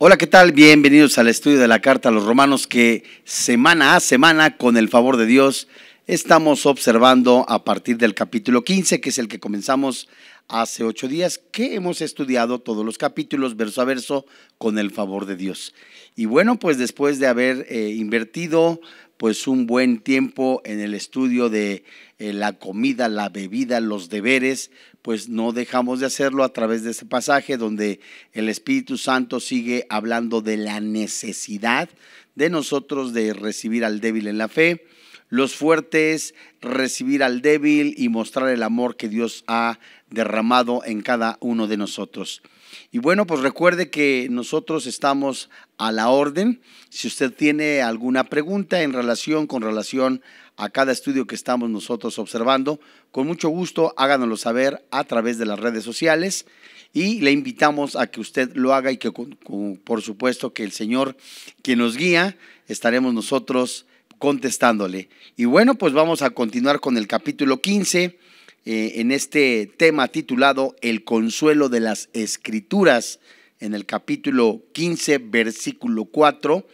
Hola, ¿qué tal? Bienvenidos al estudio de la Carta a los Romanos que semana a semana, con el favor de Dios, estamos observando a partir del capítulo 15, que es el que comenzamos hace ocho días, que hemos estudiado todos los capítulos verso a verso con el favor de Dios. Y bueno, pues después de haber eh, invertido pues un buen tiempo en el estudio de eh, la comida, la bebida, los deberes, pues no dejamos de hacerlo a través de ese pasaje donde el Espíritu Santo sigue hablando de la necesidad de nosotros de recibir al débil en la fe, los fuertes recibir al débil y mostrar el amor que Dios ha derramado en cada uno de nosotros. Y bueno, pues recuerde que nosotros estamos a la orden. Si usted tiene alguna pregunta en relación con relación a cada estudio que estamos nosotros observando. Con mucho gusto, háganoslo saber a través de las redes sociales y le invitamos a que usted lo haga y que por supuesto que el Señor quien nos guía estaremos nosotros contestándole. Y bueno, pues vamos a continuar con el capítulo 15 eh, en este tema titulado El consuelo de las escrituras en el capítulo 15 versículo 4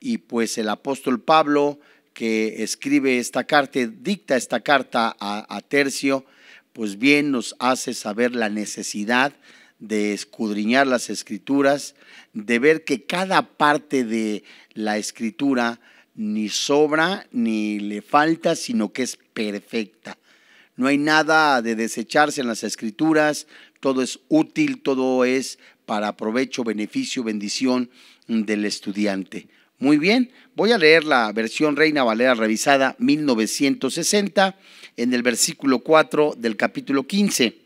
y pues el apóstol Pablo que escribe esta carta, dicta esta carta a, a Tercio, pues bien nos hace saber la necesidad de escudriñar las escrituras, de ver que cada parte de la escritura ni sobra ni le falta, sino que es perfecta. No hay nada de desecharse en las escrituras, todo es útil, todo es para provecho, beneficio, bendición del estudiante. Muy bien, voy a leer la versión Reina Valera revisada 1960 en el versículo 4 del capítulo 15.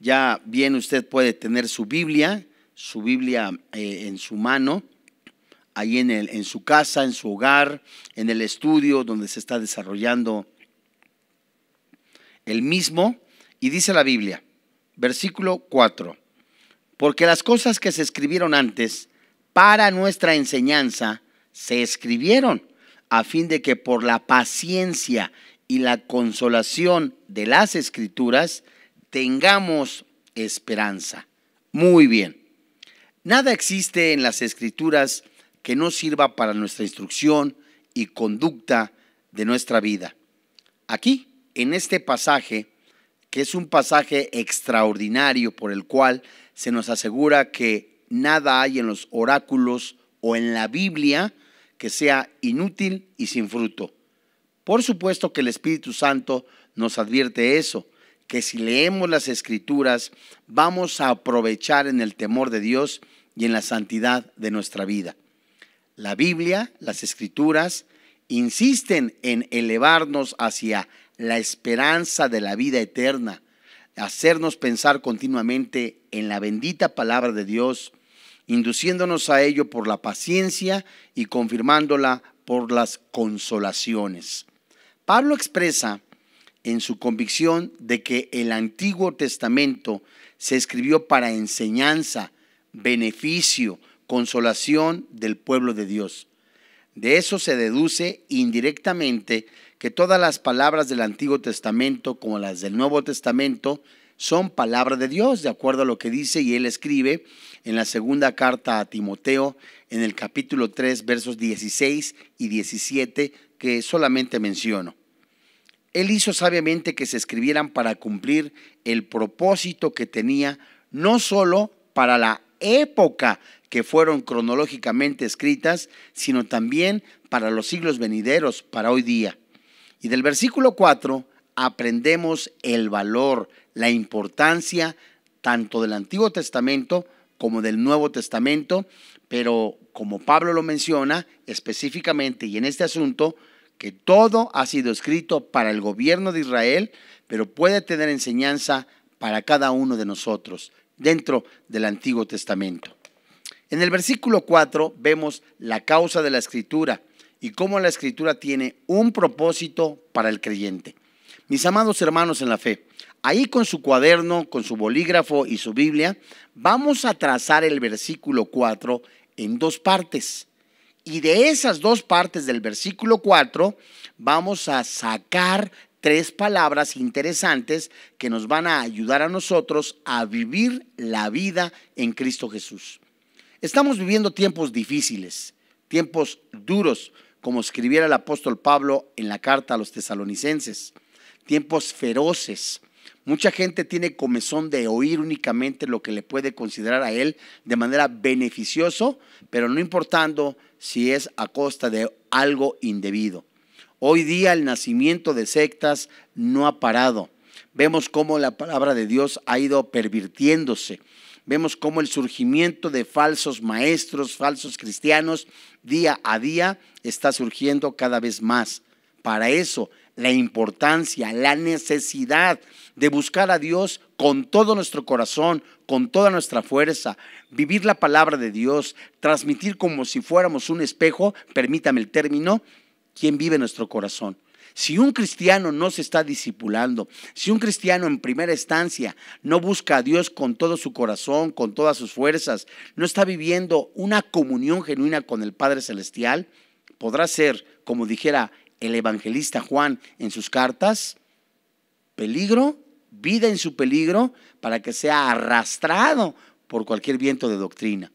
Ya bien usted puede tener su Biblia, su Biblia eh, en su mano, ahí en, el, en su casa, en su hogar, en el estudio donde se está desarrollando el mismo. Y dice la Biblia, versículo 4, porque las cosas que se escribieron antes, para nuestra enseñanza se escribieron, a fin de que por la paciencia y la consolación de las escrituras tengamos esperanza. Muy bien. Nada existe en las escrituras que no sirva para nuestra instrucción y conducta de nuestra vida. Aquí, en este pasaje, que es un pasaje extraordinario por el cual se nos asegura que nada hay en los oráculos o en la Biblia que sea inútil y sin fruto. Por supuesto que el Espíritu Santo nos advierte eso, que si leemos las escrituras vamos a aprovechar en el temor de Dios y en la santidad de nuestra vida. La Biblia, las escrituras, insisten en elevarnos hacia la esperanza de la vida eterna, hacernos pensar continuamente en la bendita palabra de Dios, induciéndonos a ello por la paciencia y confirmándola por las consolaciones. Pablo expresa en su convicción de que el Antiguo Testamento se escribió para enseñanza, beneficio, consolación del pueblo de Dios. De eso se deduce indirectamente que todas las palabras del Antiguo Testamento como las del Nuevo Testamento son palabra de Dios, de acuerdo a lo que dice y él escribe en la segunda carta a Timoteo, en el capítulo 3, versos 16 y 17, que solamente menciono. Él hizo sabiamente que se escribieran para cumplir el propósito que tenía, no sólo para la época que fueron cronológicamente escritas, sino también para los siglos venideros, para hoy día. Y del versículo 4 aprendemos el valor la importancia tanto del Antiguo Testamento como del Nuevo Testamento, pero como Pablo lo menciona específicamente y en este asunto, que todo ha sido escrito para el gobierno de Israel, pero puede tener enseñanza para cada uno de nosotros dentro del Antiguo Testamento. En el versículo 4 vemos la causa de la escritura y cómo la escritura tiene un propósito para el creyente. Mis amados hermanos en la fe, Ahí con su cuaderno, con su bolígrafo y su Biblia, vamos a trazar el versículo 4 en dos partes. Y de esas dos partes del versículo 4 vamos a sacar tres palabras interesantes que nos van a ayudar a nosotros a vivir la vida en Cristo Jesús. Estamos viviendo tiempos difíciles, tiempos duros, como escribiera el apóstol Pablo en la carta a los tesalonicenses, tiempos feroces, Mucha gente tiene comezón de oír únicamente lo que le puede considerar a él de manera beneficioso, pero no importando si es a costa de algo indebido. Hoy día el nacimiento de sectas no ha parado. Vemos cómo la palabra de Dios ha ido pervirtiéndose. Vemos cómo el surgimiento de falsos maestros, falsos cristianos, día a día está surgiendo cada vez más. Para eso la importancia, la necesidad de buscar a Dios con todo nuestro corazón, con toda nuestra fuerza, vivir la palabra de Dios, transmitir como si fuéramos un espejo, permítame el término, quien vive nuestro corazón. Si un cristiano no se está discipulando, si un cristiano en primera instancia no busca a Dios con todo su corazón, con todas sus fuerzas, no está viviendo una comunión genuina con el Padre Celestial, podrá ser, como dijera el evangelista Juan en sus cartas, peligro, vida en su peligro, para que sea arrastrado por cualquier viento de doctrina.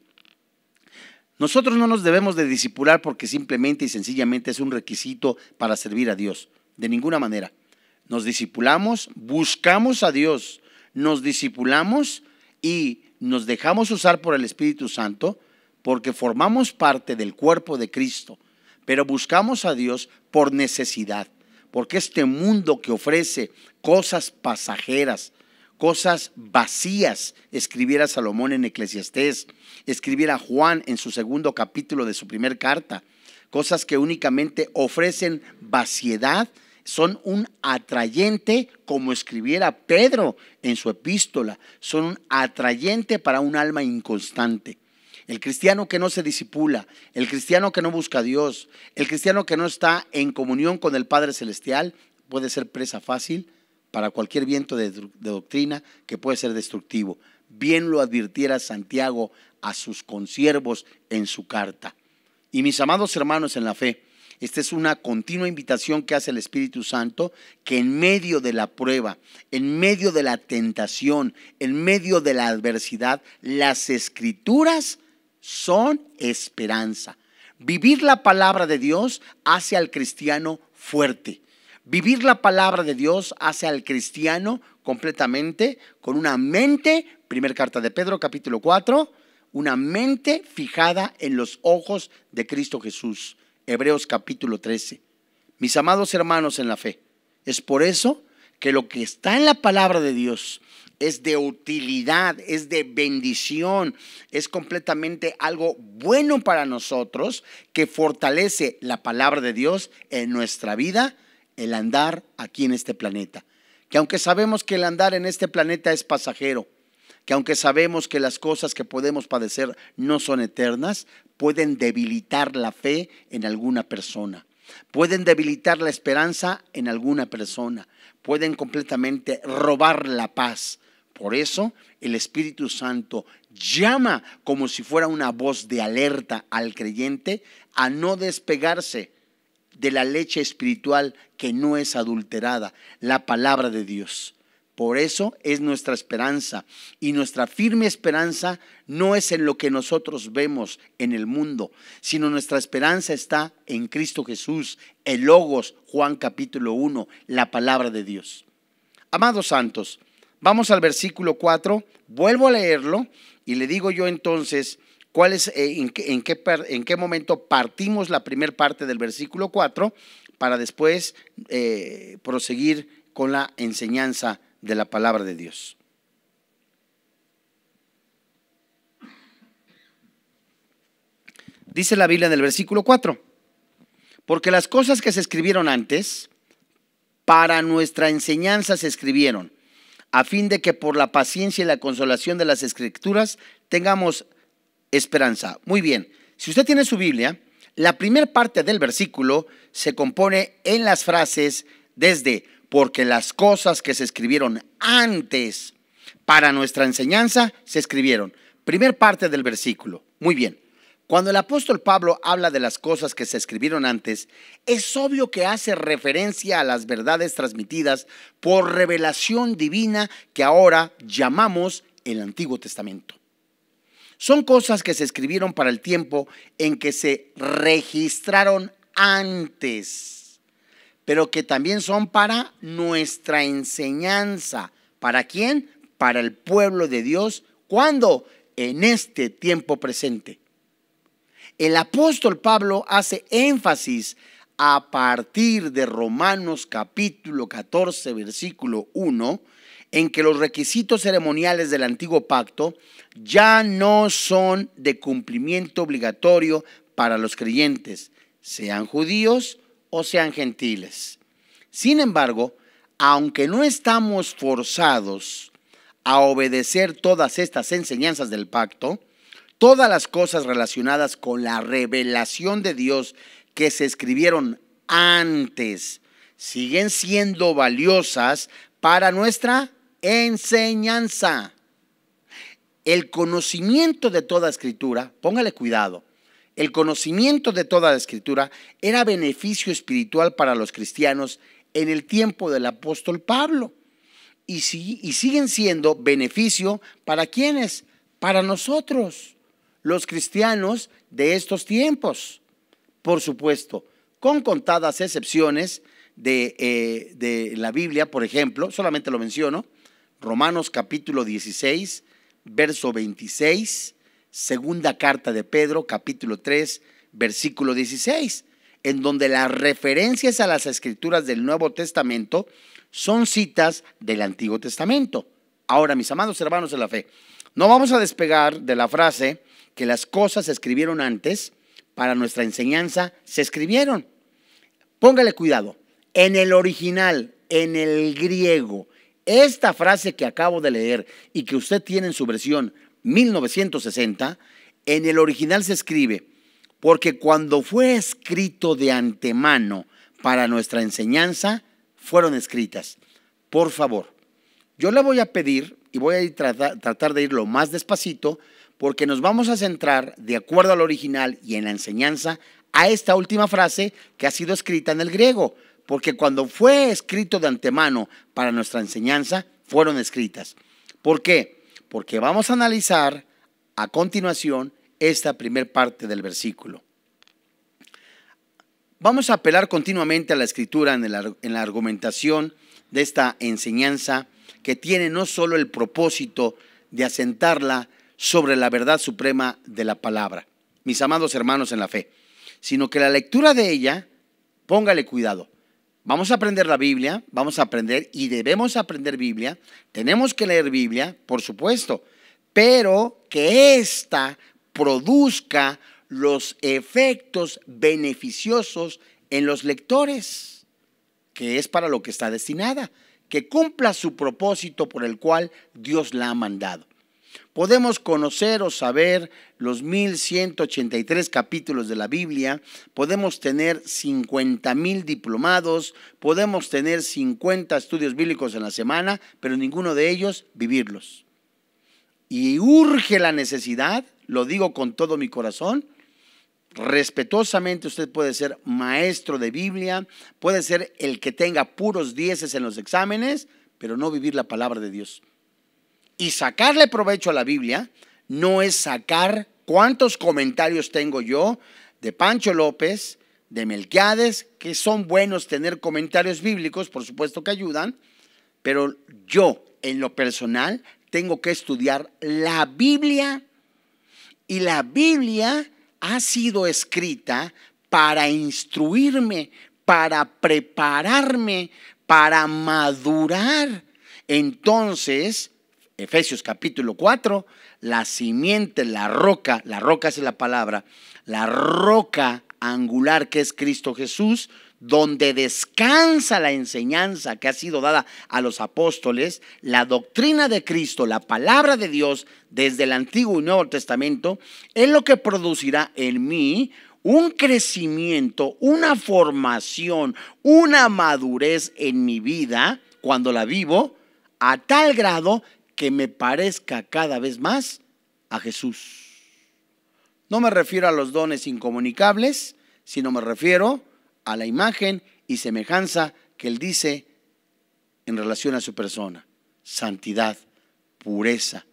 Nosotros no nos debemos de disipular porque simplemente y sencillamente es un requisito para servir a Dios, de ninguna manera. Nos disipulamos, buscamos a Dios, nos disipulamos y nos dejamos usar por el Espíritu Santo porque formamos parte del cuerpo de Cristo pero buscamos a Dios por necesidad, porque este mundo que ofrece cosas pasajeras, cosas vacías, escribiera Salomón en Eclesiastés, escribiera Juan en su segundo capítulo de su primer carta, cosas que únicamente ofrecen vaciedad, son un atrayente, como escribiera Pedro en su epístola, son un atrayente para un alma inconstante. El cristiano que no se disipula, el cristiano que no busca a Dios, el cristiano que no está en comunión con el Padre Celestial puede ser presa fácil para cualquier viento de, doctrina que puede ser destructivo. Bien lo advirtiera Santiago a sus consiervos en su carta. Y mis amados hermanos en la fe, esta es una continua invitación que hace el Espíritu Santo, que en medio de la prueba, en medio de la tentación, en medio de la adversidad, las escrituras son esperanza. Vivir la palabra de Dios hace al cristiano fuerte. Vivir la palabra de Dios hace al cristiano completamente con una mente, primer carta de Pedro capítulo 4, una mente fijada en los ojos de Cristo Jesús. Hebreos capítulo 13. Mis amados hermanos en la fe, es por eso que lo que está en la palabra de Dios es de utilidad, es de bendición, es completamente algo bueno para nosotros que fortalece la palabra de Dios en nuestra vida, el andar aquí en este planeta. Que aunque sabemos que el andar en este planeta es pasajero, que aunque sabemos que las cosas que podemos padecer no son eternas, pueden debilitar la fe en alguna persona pueden debilitar la esperanza en alguna persona, pueden completamente robar la paz. Por eso el Espíritu Santo llama como si fuera una voz de alerta al creyente a no despegarse de la leche espiritual que no es adulterada, la palabra de Dios. Por eso es nuestra esperanza. Y nuestra firme esperanza no es en lo que nosotros vemos en el mundo, sino nuestra esperanza está en Cristo Jesús, el Logos, Juan capítulo 1, la palabra de Dios. Amados santos, vamos al versículo 4, vuelvo a leerlo y le digo yo entonces cuál es, eh, en, qué, momento partimos la primera parte del versículo 4 para después eh, proseguir con la enseñanza de la palabra de Dios. Dice la Biblia en el versículo 4, porque las cosas que se escribieron antes, para nuestra enseñanza se escribieron, a fin de que por la paciencia y la consolación de las escrituras tengamos esperanza. Muy bien, si usted tiene su Biblia, la primera parte del versículo se compone en las frases desde porque las cosas que se escribieron antes para nuestra enseñanza se escribieron. Primer parte del versículo. Muy bien. Cuando el apóstol Pablo habla de las cosas que se escribieron antes, es obvio que hace referencia a las verdades transmitidas por revelación divina que ahora llamamos el Antiguo Testamento. Son cosas que se escribieron para el tiempo en que se registraron antes pero que también son para nuestra enseñanza. ¿Para quién? Para el pueblo de Dios. ¿Cuándo? En este tiempo presente. El apóstol Pablo hace énfasis a partir de Romanos capítulo 14, versículo 1, en que los requisitos ceremoniales del antiguo pacto ya no son de cumplimiento obligatorio para los creyentes, sean judíos, o sean gentiles. Sin embargo, aunque no estamos forzados a obedecer todas estas enseñanzas del pacto, todas las cosas relacionadas con la revelación de Dios que se escribieron antes siguen siendo valiosas para nuestra enseñanza. El conocimiento de toda escritura, póngale cuidado, el conocimiento de toda la escritura era beneficio espiritual para los cristianos en el tiempo del apóstol Pablo y, siguen siendo beneficio para quienes, para nosotros, los cristianos de estos tiempos. Por supuesto, con contadas excepciones de, eh, de la Biblia, por ejemplo, solamente lo menciono, Romanos capítulo 16, verso 26, segunda carta de Pedro, capítulo 3, versículo 16, en donde las referencias a las escrituras del Nuevo Testamento son citas del Antiguo Testamento. Ahora, mis amados hermanos de la fe, no vamos a despegar de la frase que las cosas se escribieron antes, para nuestra enseñanza, se escribieron. Póngale cuidado, en el original, en el griego, esta frase que acabo de leer y que usted tiene en su versión 1960, en el original se escribe, porque cuando fue escrito de antemano para nuestra enseñanza, fueron escritas. Por favor, yo le voy a pedir, y voy a tratar de irlo más despacito, porque nos vamos a centrar, de acuerdo al original y en la enseñanza, a esta última frase que ha sido escrita en el griego, porque cuando fue escrito de antemano para nuestra enseñanza, fueron escritas. ¿Por qué? porque vamos a analizar a continuación esta primer parte del versículo. Vamos a apelar continuamente a la escritura en, en la argumentación de esta enseñanza que tiene no solo el propósito de asentarla sobre la verdad suprema de la palabra, mis amados hermanos en la fe, sino que la lectura de ella, póngale cuidado, Vamos a aprender la Biblia, vamos a aprender y debemos aprender Biblia, tenemos que leer Biblia, por supuesto, pero que ésta produzca los efectos beneficiosos en los lectores, que es para lo que está destinada, que cumpla su propósito por el cual Dios la ha mandado podemos conocer o saber los 1183 capítulos de la Biblia, podemos tener 50 mil diplomados, podemos tener 50 estudios bíblicos en la semana, pero ninguno de ellos vivirlos. Y urge la necesidad, lo digo con todo mi corazón, respetuosamente usted puede ser maestro de Biblia, puede ser el que tenga puros dieces en los exámenes, pero no vivir la palabra de Dios. Y sacarle provecho a la Biblia no es sacar cuántos comentarios tengo yo de Pancho López, de Melquiades, que son buenos tener comentarios bíblicos, por supuesto que ayudan, pero yo en lo personal tengo que estudiar la Biblia y la Biblia ha sido escrita para instruirme, para prepararme, para madurar. Entonces, Efesios capítulo 4, la simiente, la roca, la roca es la palabra, la roca angular que es Cristo Jesús, donde descansa la enseñanza que ha sido dada a los apóstoles, la doctrina de Cristo, la palabra de Dios desde el Antiguo y Nuevo Testamento, es lo que producirá en mí un crecimiento, una formación, una madurez en mi vida cuando la vivo a tal grado que me parezca cada vez más a Jesús. No me refiero a los dones incomunicables, sino me refiero a la imagen y semejanza que él dice en relación a su persona. Santidad, pureza,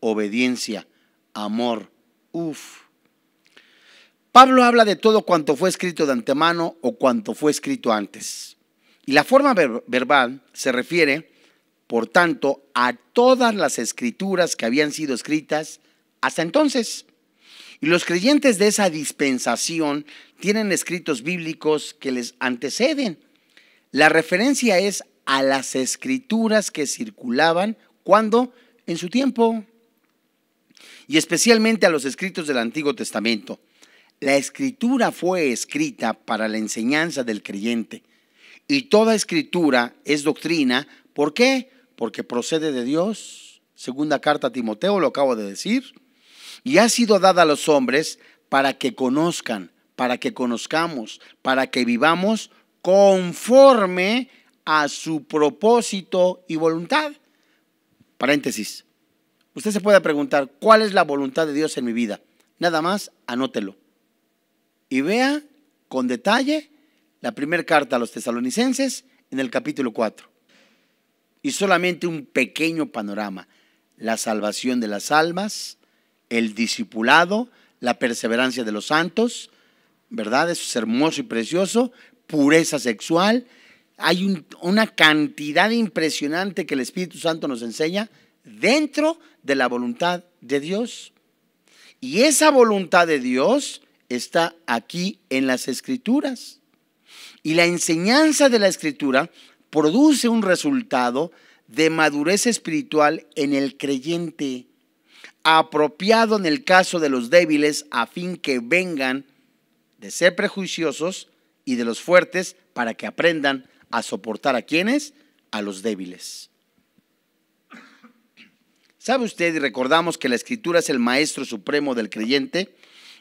obediencia, amor. Uf. Pablo habla de todo cuanto fue escrito de antemano o cuanto fue escrito antes. Y la forma verbal se refiere por tanto, a todas las escrituras que habían sido escritas hasta entonces. Y los creyentes de esa dispensación tienen escritos bíblicos que les anteceden. La referencia es a las escrituras que circulaban cuando en su tiempo y especialmente a los escritos del Antiguo Testamento. La escritura fue escrita para la enseñanza del creyente y toda escritura es doctrina. ¿Por qué? porque procede de Dios, segunda carta a Timoteo, lo acabo de decir, y ha sido dada a los hombres para que conozcan, para que conozcamos, para que vivamos conforme a su propósito y voluntad. Paréntesis. Usted se puede preguntar, ¿cuál es la voluntad de Dios en mi vida? Nada más, anótelo. Y vea con detalle la primera carta a los tesalonicenses en el capítulo 4. Y solamente un pequeño panorama, la salvación de las almas, el discipulado, la perseverancia de los santos, ¿verdad? Eso es hermoso y precioso, pureza sexual. Hay una cantidad impresionante que el Espíritu Santo nos enseña dentro de la voluntad de Dios. Y esa voluntad de Dios está aquí en las Escrituras. Y la enseñanza de la Escritura produce un resultado de madurez espiritual en el creyente, apropiado en el caso de los débiles a fin que vengan de ser prejuiciosos y de los fuertes para que aprendan a soportar a quienes, a los débiles. ¿Sabe usted y recordamos que la escritura es el maestro supremo del creyente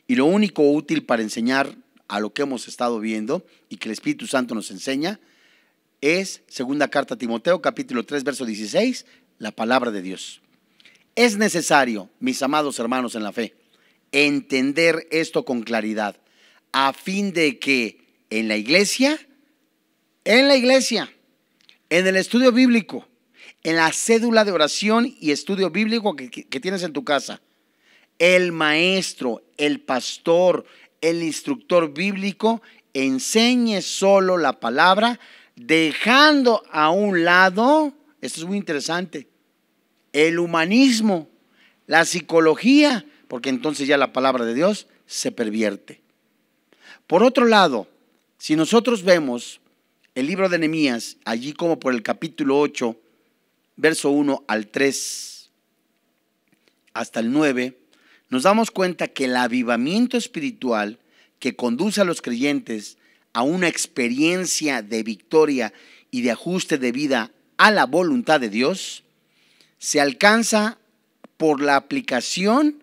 y lo único útil para enseñar a lo que hemos estado viendo y que el Espíritu Santo nos enseña es, segunda carta a Timoteo, capítulo 3, verso 16, la palabra de Dios. Es necesario, mis amados hermanos en la fe, entender esto con claridad, a fin de que en la iglesia, en la iglesia, en el estudio bíblico, en la cédula de oración y estudio bíblico que, que tienes en tu casa, el maestro, el pastor, el instructor bíblico enseñe solo la palabra dejando a un lado, esto es muy interesante, el humanismo, la psicología, porque entonces ya la palabra de Dios se pervierte. Por otro lado, si nosotros vemos el libro de Nehemías, allí como por el capítulo 8, verso 1 al 3 hasta el 9, nos damos cuenta que el avivamiento espiritual que conduce a los creyentes a una experiencia de victoria y de ajuste de vida a la voluntad de Dios, se alcanza por la aplicación,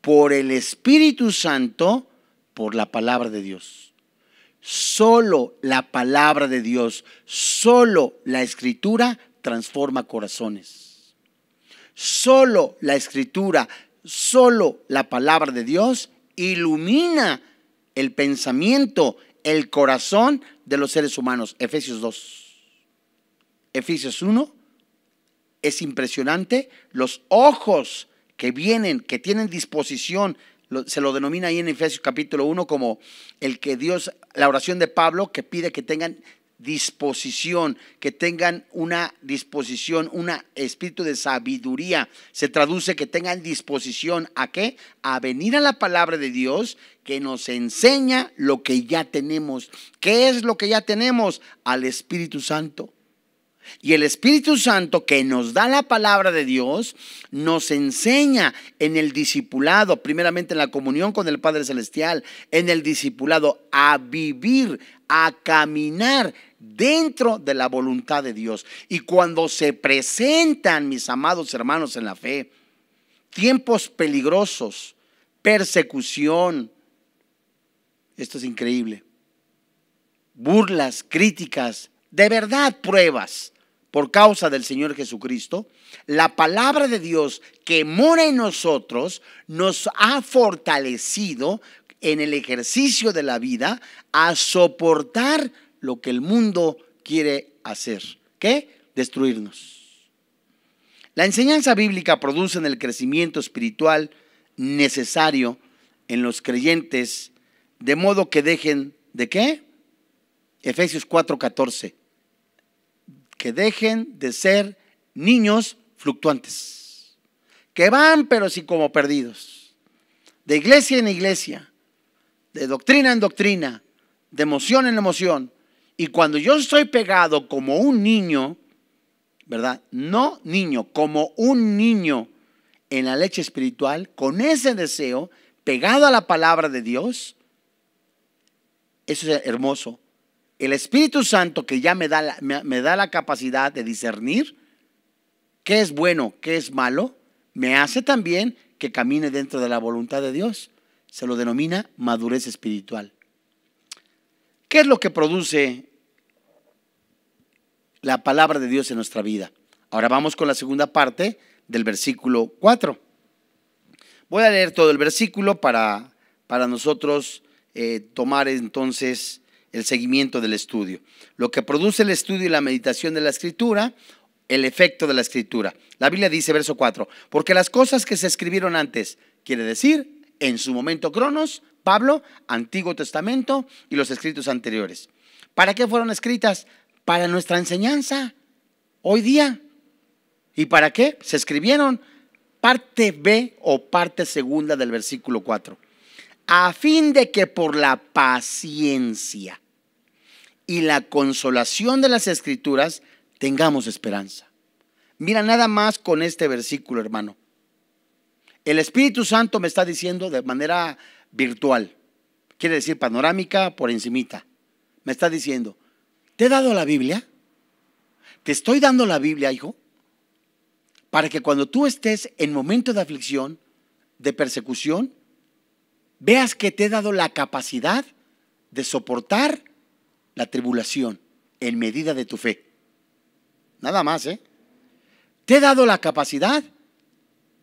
por el Espíritu Santo, por la palabra de Dios. Solo la palabra de Dios, solo la escritura transforma corazones. Solo la escritura, solo la palabra de Dios ilumina el pensamiento el corazón de los seres humanos. Efesios 2. Efesios 1. Es impresionante. Los ojos que vienen, que tienen disposición, se lo denomina ahí en Efesios capítulo 1 como el que Dios, la oración de Pablo que pide que tengan disposición, que tengan una disposición, un espíritu de sabiduría. Se traduce que tengan disposición a qué? A venir a la palabra de Dios que nos enseña lo que ya tenemos. ¿Qué es lo que ya tenemos? Al Espíritu Santo. Y el Espíritu Santo que nos da la palabra de Dios, nos enseña en el discipulado, primeramente en la comunión con el Padre Celestial, en el discipulado, a vivir, a caminar dentro de la voluntad de Dios. Y cuando se presentan, mis amados hermanos en la fe, tiempos peligrosos, persecución, esto es increíble, burlas, críticas, de verdad pruebas por causa del Señor Jesucristo, la palabra de Dios que mora en nosotros nos ha fortalecido en el ejercicio de la vida a soportar lo que el mundo quiere hacer. ¿Qué? Destruirnos. La enseñanza bíblica produce en el crecimiento espiritual necesario en los creyentes, de modo que dejen de qué? Efesios 4:14. Que dejen de ser niños fluctuantes, que van pero sí como perdidos, de iglesia en iglesia, de doctrina en doctrina, de emoción en emoción. Y cuando yo estoy pegado como un niño, ¿verdad? No niño, como un niño en la leche espiritual, con ese deseo, pegado a la palabra de Dios, eso es hermoso. El Espíritu Santo que ya me da la, me da la capacidad de discernir qué es bueno, qué es malo, me hace también que camine dentro de la voluntad de Dios se lo denomina madurez espiritual. ¿Qué es lo que produce la palabra de Dios en nuestra vida? Ahora vamos con la segunda parte del versículo 4. Voy a leer todo el versículo para, para nosotros eh, tomar entonces el seguimiento del estudio. Lo que produce el estudio y la meditación de la escritura, el efecto de la escritura. La Biblia dice, verso 4, porque las cosas que se escribieron antes, quiere decir en su momento Cronos, Pablo, Antiguo Testamento y los escritos anteriores. ¿Para qué fueron escritas? Para nuestra enseñanza, hoy día. ¿Y para qué? Se escribieron parte B o parte segunda del versículo 4. A fin de que por la paciencia y la consolación de las escrituras tengamos esperanza. Mira nada más con este versículo, hermano. El Espíritu Santo me está diciendo de manera virtual, quiere decir panorámica por encimita. Me está diciendo, ¿te he dado la Biblia? ¿Te estoy dando la Biblia, hijo? Para que cuando tú estés en momento de aflicción, de persecución, veas que te he dado la capacidad de soportar la tribulación en medida de tu fe. Nada más, ¿eh? Te he dado la capacidad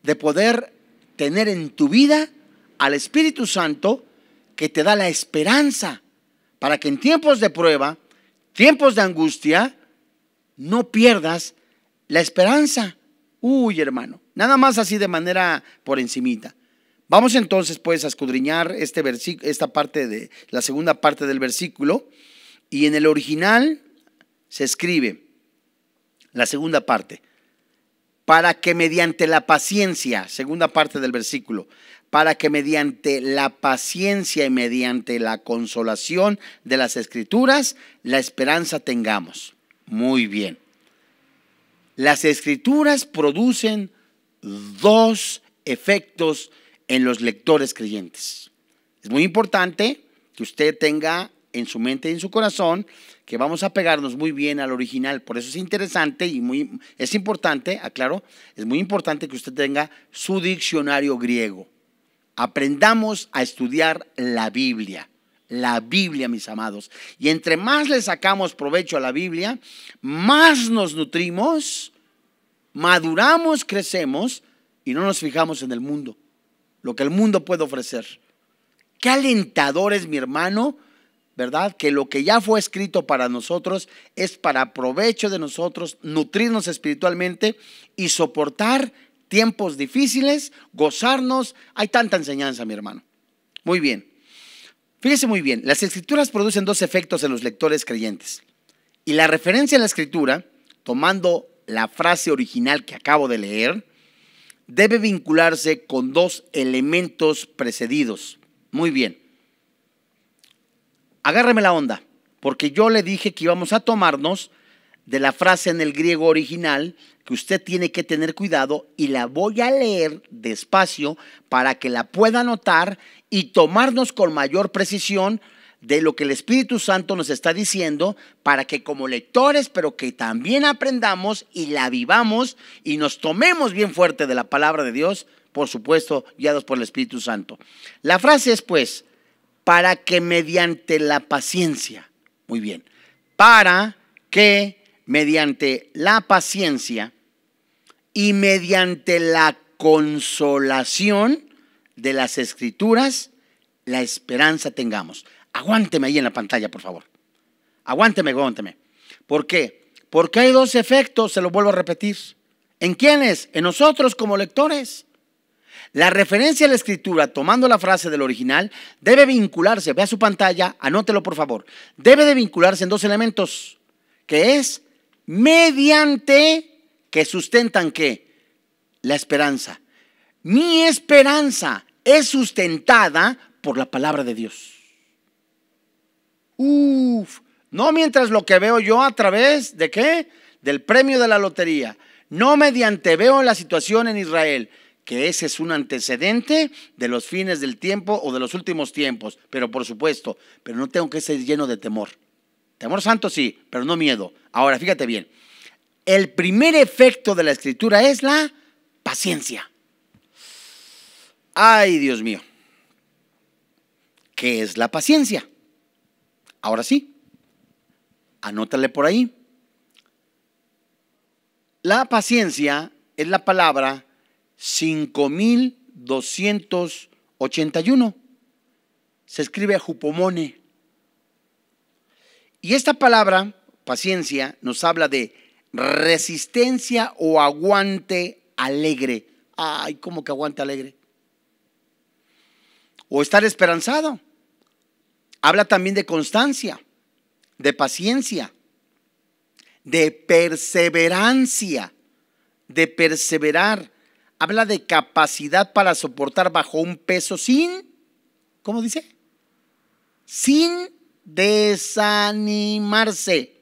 de poder tener en tu vida al Espíritu Santo que te da la esperanza para que en tiempos de prueba, tiempos de angustia, no pierdas la esperanza. Uy, hermano, nada más así de manera por encimita. Vamos entonces pues a escudriñar este esta parte de la segunda parte del versículo y en el original se escribe la segunda parte para que mediante la paciencia, segunda parte del versículo, para que mediante la paciencia y mediante la consolación de las escrituras, la esperanza tengamos. Muy bien. Las escrituras producen dos efectos en los lectores creyentes. Es muy importante que usted tenga en su mente y en su corazón que vamos a pegarnos muy bien al original. Por eso es interesante y muy, es importante, aclaro, es muy importante que usted tenga su diccionario griego. Aprendamos a estudiar la Biblia. La Biblia, mis amados. Y entre más le sacamos provecho a la Biblia, más nos nutrimos, maduramos, crecemos y no nos fijamos en el mundo, lo que el mundo puede ofrecer. Qué alentador es mi hermano ¿verdad? Que lo que ya fue escrito para nosotros es para provecho de nosotros, nutrirnos espiritualmente y soportar tiempos difíciles, gozarnos. Hay tanta enseñanza, mi hermano. Muy bien. Fíjese muy bien, las escrituras producen dos efectos en los lectores creyentes. Y la referencia a la escritura, tomando la frase original que acabo de leer, debe vincularse con dos elementos precedidos. Muy bien agárreme la onda, porque yo le dije que íbamos a tomarnos de la frase en el griego original que usted tiene que tener cuidado y la voy a leer despacio para que la pueda notar y tomarnos con mayor precisión de lo que el Espíritu Santo nos está diciendo para que como lectores, pero que también aprendamos y la vivamos y nos tomemos bien fuerte de la palabra de Dios, por supuesto, guiados por el Espíritu Santo. La frase es pues, para que mediante la paciencia, muy bien, para que mediante la paciencia y mediante la consolación de las escrituras, la esperanza tengamos. Aguánteme ahí en la pantalla, por favor. Aguánteme, aguánteme. ¿Por qué? Porque hay dos efectos, se lo vuelvo a repetir. ¿En quiénes? En nosotros como lectores. La referencia a la escritura, tomando la frase del original, debe vincularse, vea su pantalla, anótelo por favor, debe de vincularse en dos elementos, que es mediante que sustentan qué? La esperanza. Mi esperanza es sustentada por la palabra de Dios. Uf, no mientras lo que veo yo a través de qué? Del premio de la lotería. No mediante veo la situación en Israel que ese es un antecedente de los fines del tiempo o de los últimos tiempos, pero por supuesto, pero no tengo que ser lleno de temor. Temor santo sí, pero no miedo. Ahora, fíjate bien, el primer efecto de la escritura es la paciencia. Ay, Dios mío, ¿qué es la paciencia? Ahora sí, anótale por ahí. La paciencia es la palabra 5281. Se escribe a Jupomone. Y esta palabra, paciencia, nos habla de resistencia o aguante alegre. Ay, como que aguante alegre? O estar esperanzado. Habla también de constancia, de paciencia, de perseverancia, de perseverar, habla de capacidad para soportar bajo un peso sin, ¿cómo dice? Sin desanimarse.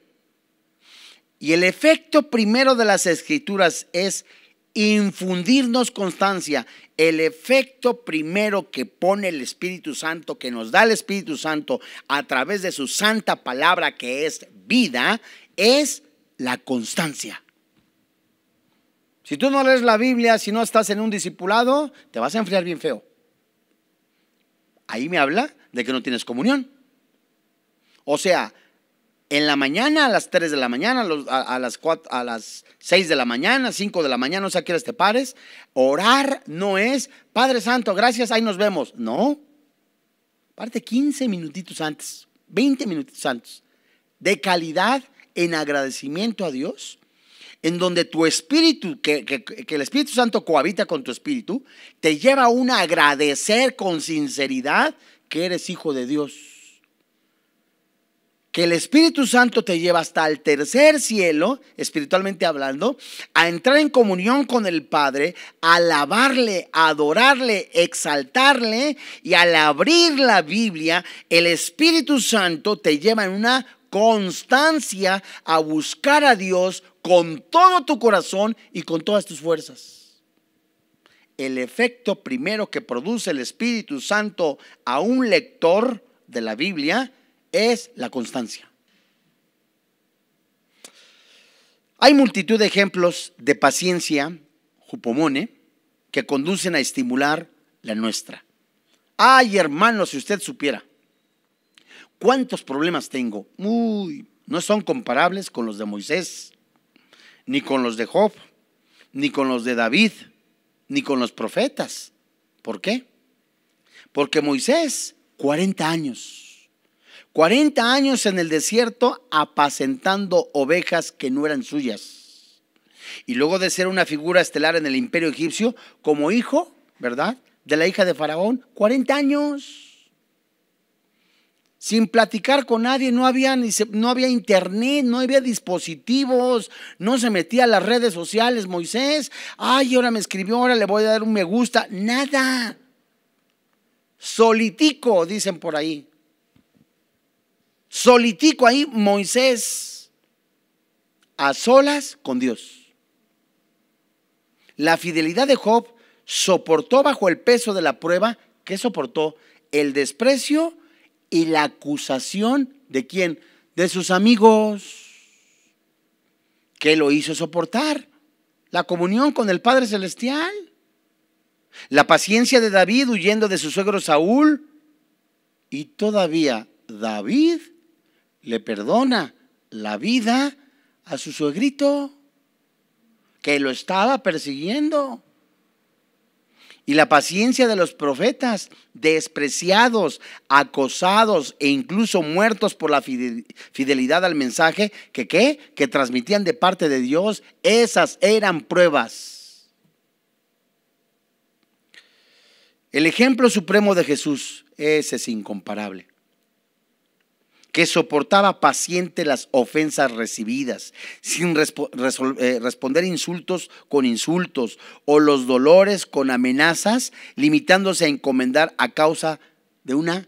Y el efecto primero de las escrituras es infundirnos constancia. El efecto primero que pone el Espíritu Santo, que nos da el Espíritu Santo a través de su santa palabra que es vida, es la constancia. Si tú no lees la Biblia, si no estás en un discipulado, te vas a enfriar bien feo. Ahí me habla de que no tienes comunión. O sea, en la mañana, a las 3 de la mañana, a, las 6 de la mañana, 5 de la mañana, o sea, a te pares. Orar no es, Padre Santo, gracias, ahí nos vemos. No. Parte 15 minutitos antes, 20 minutitos antes, de calidad en agradecimiento a Dios en donde tu espíritu, que, el Espíritu Santo cohabita con tu espíritu, te lleva a un agradecer con sinceridad que eres hijo de Dios. Que el Espíritu Santo te lleva hasta el tercer cielo, espiritualmente hablando, a entrar en comunión con el Padre, a alabarle, adorarle, exaltarle y al abrir la Biblia, el Espíritu Santo te lleva en una constancia a buscar a Dios con todo tu corazón y con todas tus fuerzas. El efecto primero que produce el Espíritu Santo a un lector de la Biblia es la constancia. Hay multitud de ejemplos de paciencia, jupomone, que conducen a estimular la nuestra. Ay, hermano, si usted supiera. ¿Cuántos problemas tengo? Uy, no son comparables con los de Moisés, ni con los de Job, ni con los de David, ni con los profetas. ¿Por qué? Porque Moisés, 40 años, 40 años en el desierto apacentando ovejas que no eran suyas. Y luego de ser una figura estelar en el imperio egipcio, como hijo, ¿verdad? De la hija de Faraón, 40 años sin platicar con nadie, no había, no había internet, no había dispositivos, no se metía a las redes sociales Moisés, ay, ahora me escribió, ahora le voy a dar un me gusta, nada. Solitico, dicen por ahí. Solitico ahí, Moisés, a solas con Dios. La fidelidad de Job soportó bajo el peso de la prueba que soportó el desprecio y la acusación de quién? De sus amigos, que lo hizo soportar la comunión con el Padre Celestial, la paciencia de David huyendo de su suegro Saúl, y todavía David le perdona la vida a su suegrito que lo estaba persiguiendo y la paciencia de los profetas, despreciados, acosados e incluso muertos por la fidelidad al mensaje que Que transmitían de parte de Dios, esas eran pruebas. El ejemplo supremo de Jesús, ese es incomparable que soportaba paciente las ofensas recibidas, sin eh, responder insultos con insultos o los dolores con amenazas, limitándose a encomendar a causa de una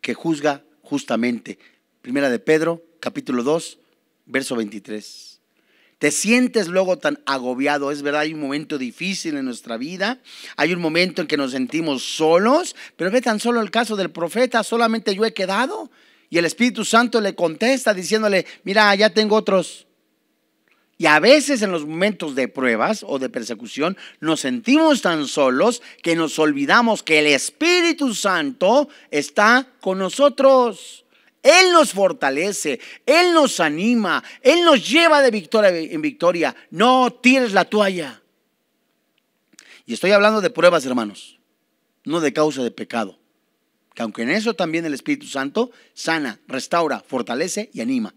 que juzga justamente. Primera de Pedro, capítulo 2, verso 23. Te sientes luego tan agobiado, es verdad, hay un momento difícil en nuestra vida, hay un momento en que nos sentimos solos, pero ve tan solo el caso del profeta, solamente yo he quedado, y el Espíritu Santo le contesta diciéndole, mira, ya tengo otros. Y a veces en los momentos de pruebas o de persecución nos sentimos tan solos que nos olvidamos que el Espíritu Santo está con nosotros. Él nos fortalece, Él nos anima, Él nos lleva de victoria en victoria. No tires la toalla. Y estoy hablando de pruebas, hermanos, no de causa de pecado que aunque en eso también el Espíritu Santo sana, restaura, fortalece y anima.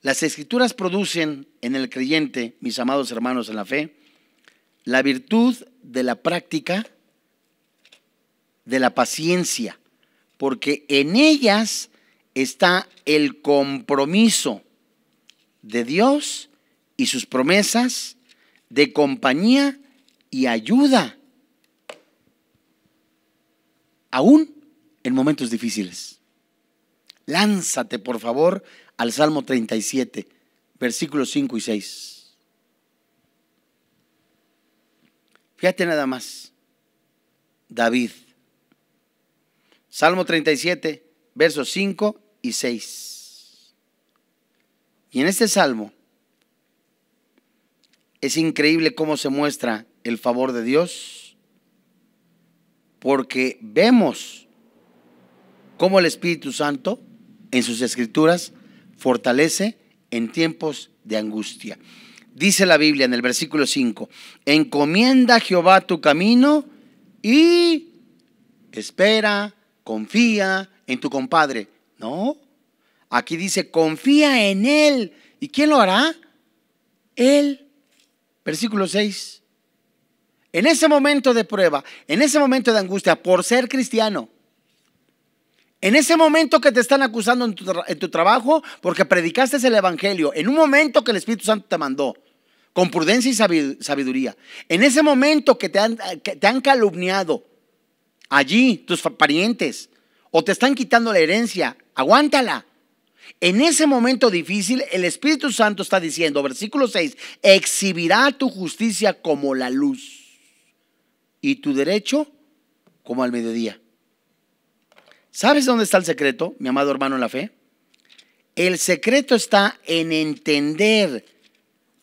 Las escrituras producen en el creyente, mis amados hermanos en la fe, la virtud de la práctica de la paciencia, porque en ellas está el compromiso de Dios y sus promesas de compañía y ayuda aún en momentos difíciles. Lánzate, por favor, al Salmo 37, versículos 5 y 6. Fíjate nada más. David. Salmo 37, versos 5 y 6. Y en este salmo es increíble cómo se muestra el favor de Dios porque vemos cómo el Espíritu Santo en sus escrituras fortalece en tiempos de angustia. Dice la Biblia en el versículo 5, encomienda a Jehová tu camino y espera, confía en tu compadre. No, aquí dice, confía en Él. ¿Y quién lo hará? Él. Versículo 6, en ese momento de prueba, en ese momento de angustia, por ser cristiano, en ese momento que te están acusando en tu, trabajo porque predicaste el Evangelio, en un momento que el Espíritu Santo te mandó, con prudencia y sabiduría, en ese momento que te han, que te han calumniado, allí tus parientes, o te están quitando la herencia, aguántala. En ese momento difícil, el Espíritu Santo está diciendo, versículo 6, exhibirá tu justicia como la luz y tu derecho como al mediodía. ¿Sabes dónde está el secreto, mi amado hermano en la fe? El secreto está en entender,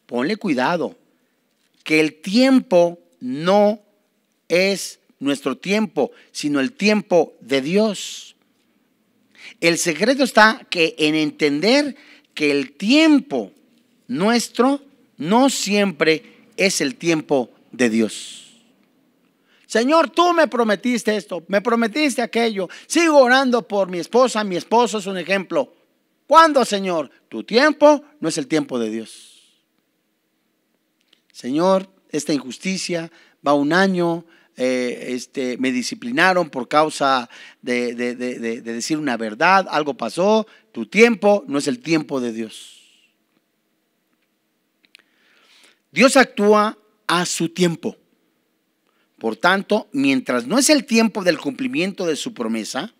ponle cuidado, que el tiempo no es nuestro tiempo, sino el tiempo de Dios. El secreto está que en entender que el tiempo nuestro no siempre es el tiempo de Dios. Señor, tú me prometiste esto, me prometiste aquello. Sigo orando por mi esposa, mi esposo es un ejemplo. ¿Cuándo, Señor? Tu tiempo no es el tiempo de Dios. Señor, esta injusticia va un año, eh, este, me disciplinaron por causa de, decir una verdad, algo pasó, tu tiempo no es el tiempo de Dios. Dios actúa a su tiempo. Por tanto, mientras no es el tiempo del cumplimiento de su promesa,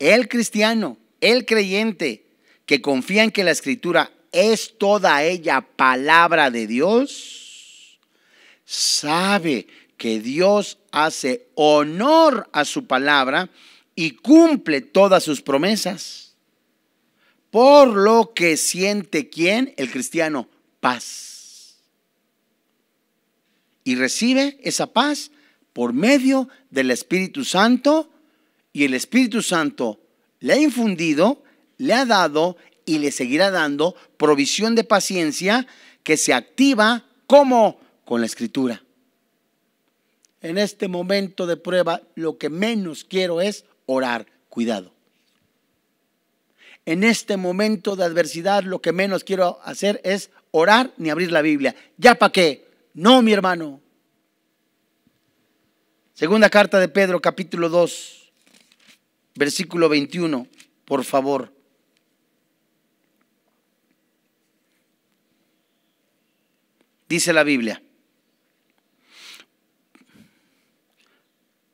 el cristiano, el creyente, que confía en que la escritura es toda ella palabra de Dios, sabe que Dios hace honor a su palabra y cumple todas sus promesas. Por lo que siente quién? El cristiano, paz y recibe esa paz por medio del Espíritu Santo y el Espíritu Santo le ha infundido, le ha dado y le seguirá dando provisión de paciencia que se activa como con la escritura. En este momento de prueba lo que menos quiero es orar, cuidado. En este momento de adversidad lo que menos quiero hacer es orar ni abrir la Biblia. ¿Ya para qué? No, mi hermano. Segunda carta de Pedro, capítulo 2, versículo 21, por favor. Dice la Biblia.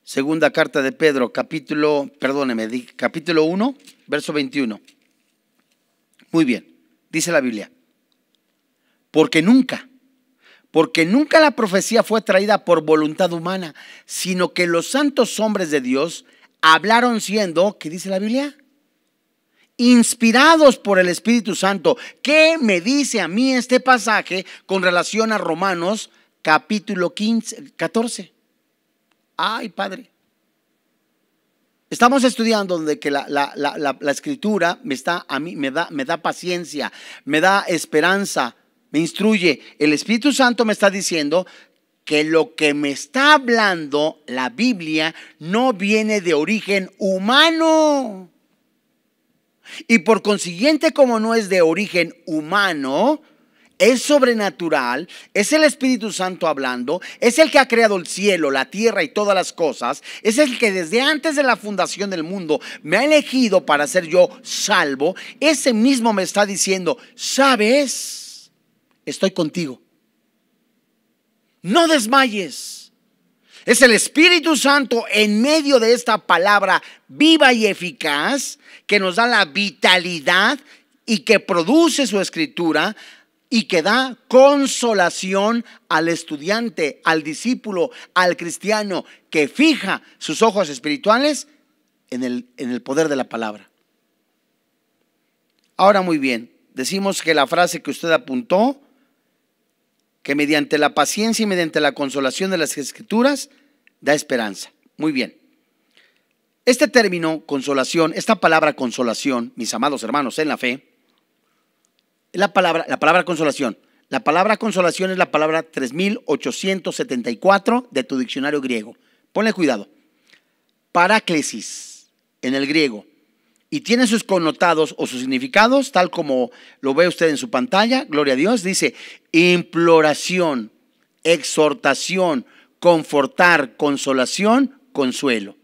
Segunda carta de Pedro, capítulo, perdóneme, capítulo 1, verso 21. Muy bien, dice la Biblia. Porque nunca porque nunca la profecía fue traída por voluntad humana, sino que los santos hombres de Dios hablaron siendo, ¿qué dice la Biblia? Inspirados por el Espíritu Santo. ¿Qué me dice a mí este pasaje con relación a Romanos capítulo 15, 14? Ay, Padre. Estamos estudiando donde que la, la escritura me, está, a mí, me, da, me da paciencia, me da esperanza, me instruye. El Espíritu Santo me está diciendo que lo que me está hablando la Biblia no viene de origen humano. Y por consiguiente, como no es de origen humano, es sobrenatural, es el Espíritu Santo hablando, es el que ha creado el cielo, la tierra y todas las cosas, es el que desde antes de la fundación del mundo me ha elegido para ser yo salvo, ese mismo me está diciendo, ¿sabes? estoy contigo. No desmayes. Es el Espíritu Santo en medio de esta palabra viva y eficaz que nos da la vitalidad y que produce su escritura y que da consolación al estudiante, al discípulo, al cristiano que fija sus ojos espirituales en el, poder de la palabra. Ahora muy bien, decimos que la frase que usted apuntó que mediante la paciencia y mediante la consolación de las escrituras da esperanza. Muy bien. Este término, consolación, esta palabra consolación, mis amados hermanos en la fe, la palabra, la palabra consolación. La palabra consolación es la palabra 3874 de tu diccionario griego. Ponle cuidado. Paráclesis en el griego y tiene sus connotados o sus significados, tal como lo ve usted en su pantalla, gloria a Dios, dice imploración, exhortación, confortar, consolación, consuelo.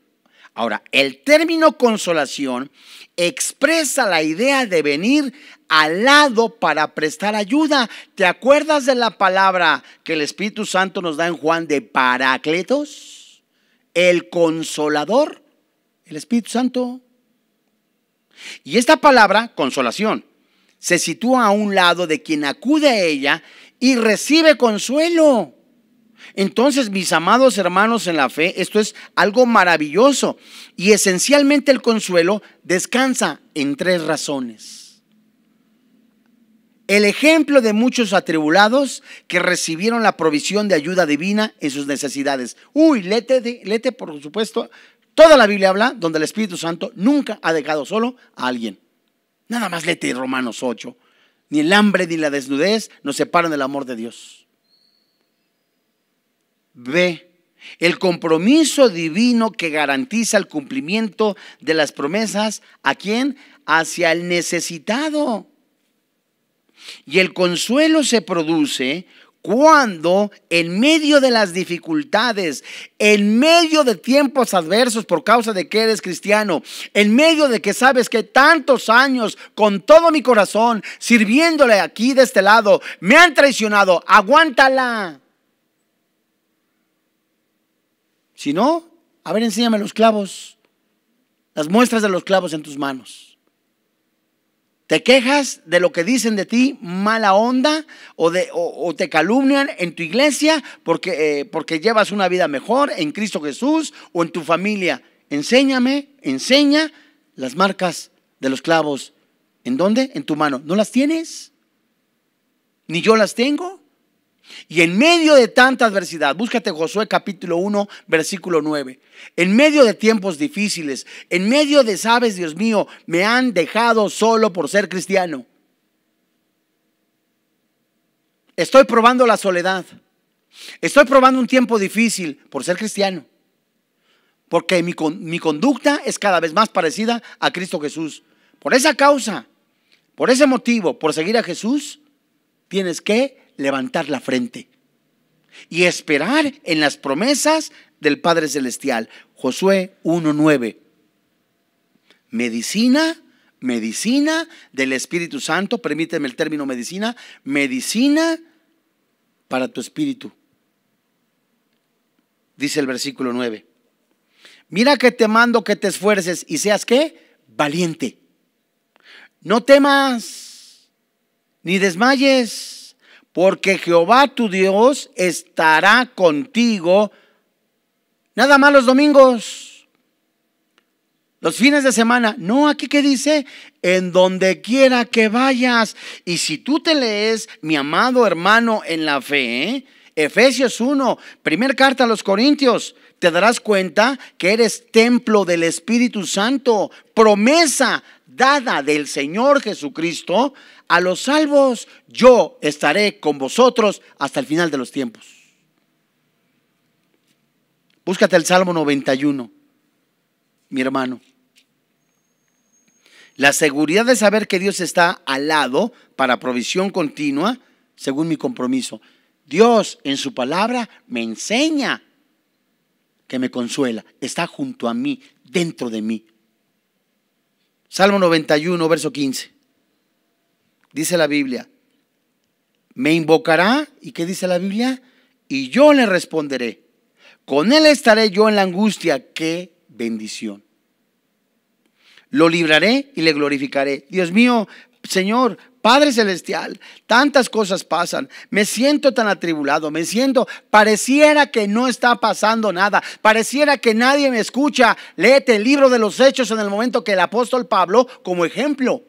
Ahora, el término consolación expresa la idea de venir al lado para prestar ayuda. ¿Te acuerdas de la palabra que el Espíritu Santo nos da en Juan de Paracletos? El consolador, el Espíritu Santo. Y esta palabra, consolación, se sitúa a un lado de quien acude a ella y recibe consuelo. Entonces, mis amados hermanos en la fe, esto es algo maravilloso. Y esencialmente el consuelo descansa en tres razones. El ejemplo de muchos atribulados que recibieron la provisión de ayuda divina en sus necesidades. Uy, lete, lete por supuesto, Toda la Biblia habla donde el Espíritu Santo nunca ha dejado solo a alguien. Nada más lete Romanos 8. Ni el hambre ni la desnudez nos separan del amor de Dios. Ve el compromiso divino que garantiza el cumplimiento de las promesas a quién? Hacia el necesitado. Y el consuelo se produce cuando en medio de las dificultades, en medio de tiempos adversos por causa de que eres cristiano, en medio de que sabes que tantos años con todo mi corazón sirviéndole aquí de este lado, me han traicionado, aguántala. Si no, a ver, enséñame los clavos, las muestras de los clavos en tus manos. ¿Te quejas de lo que dicen de ti, mala onda, o, de, o, te calumnian en tu iglesia porque, eh, porque llevas una vida mejor en Cristo Jesús o en tu familia? Enséñame, enseña las marcas de los clavos. ¿En dónde? En tu mano. ¿No las tienes? ¿Ni yo las tengo? Y en medio de tanta adversidad, búscate Josué capítulo 1, versículo 9. En medio de tiempos difíciles, en medio de, sabes, Dios mío, me han dejado solo por ser cristiano. Estoy probando la soledad. Estoy probando un tiempo difícil por ser cristiano. Porque mi, mi conducta es cada vez más parecida a Cristo Jesús. Por esa causa, por ese motivo, por seguir a Jesús, tienes que levantar la frente y esperar en las promesas del Padre Celestial. Josué 1.9. Medicina, medicina del Espíritu Santo, permíteme el término medicina, medicina para tu espíritu. Dice el versículo 9. Mira que te mando que te esfuerces y seas que Valiente. No temas ni desmayes porque Jehová tu Dios estará contigo. Nada más los domingos, los fines de semana. No, aquí que dice, en donde quiera que vayas. Y si tú te lees, mi amado hermano en la fe, Efesios 1, primer carta a los Corintios, te darás cuenta que eres templo del Espíritu Santo, promesa dada del Señor Jesucristo a los salvos, yo estaré con vosotros hasta el final de los tiempos. Búscate el Salmo 91, mi hermano. La seguridad de saber que Dios está al lado para provisión continua, según mi compromiso. Dios en su palabra me enseña que me consuela, está junto a mí, dentro de mí, Salmo 91, verso 15. Dice la Biblia, me invocará, ¿y qué dice la Biblia? Y yo le responderé. Con él estaré yo en la angustia, qué bendición. Lo libraré y le glorificaré. Dios mío, Señor, Padre Celestial, tantas cosas pasan. Me siento tan atribulado, me siento, pareciera que no está pasando nada, pareciera que nadie me escucha. Léete el libro de los Hechos en el momento que el apóstol Pablo, como ejemplo,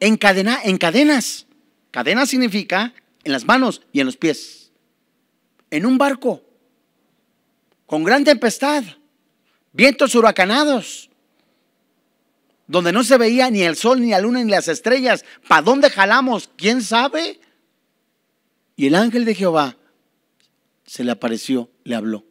en cadenas. Cadena significa en las manos y en los pies. En un barco, con gran tempestad, vientos huracanados, donde no se veía ni el sol, ni la luna, ni las estrellas. ¿Para dónde jalamos? ¿Quién sabe? Y el ángel de Jehová se le apareció, le habló.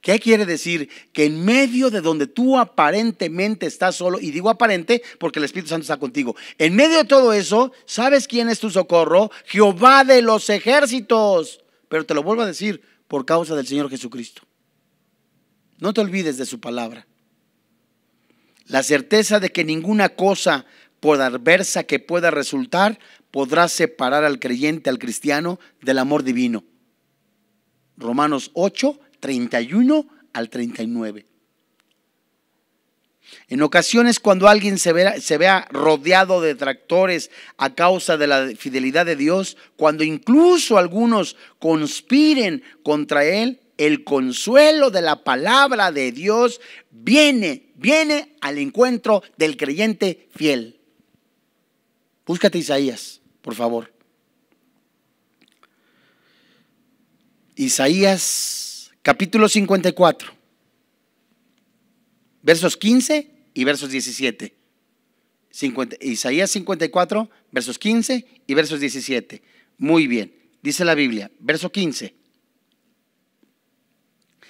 ¿Qué quiere decir? Que en medio de donde tú aparentemente estás solo, y digo aparente porque el Espíritu Santo está contigo, en medio de todo eso, ¿sabes quién es tu socorro? Jehová de los ejércitos. Pero te lo vuelvo a decir, por causa del Señor Jesucristo. No te olvides de su palabra. La certeza de que ninguna cosa, por adversa que pueda resultar, podrá separar al creyente, al cristiano, del amor divino. Romanos 8, 31 al 39. En ocasiones cuando alguien se vea, se vea, rodeado de detractores a causa de la fidelidad de Dios, cuando incluso algunos conspiren contra Él, el consuelo de la palabra de Dios viene viene al encuentro del creyente fiel. Búscate Isaías, por favor. Isaías capítulo 54, versos 15 y versos 17. Isaías 54, versos 15 y versos 17. Muy bien, dice la Biblia, verso 15.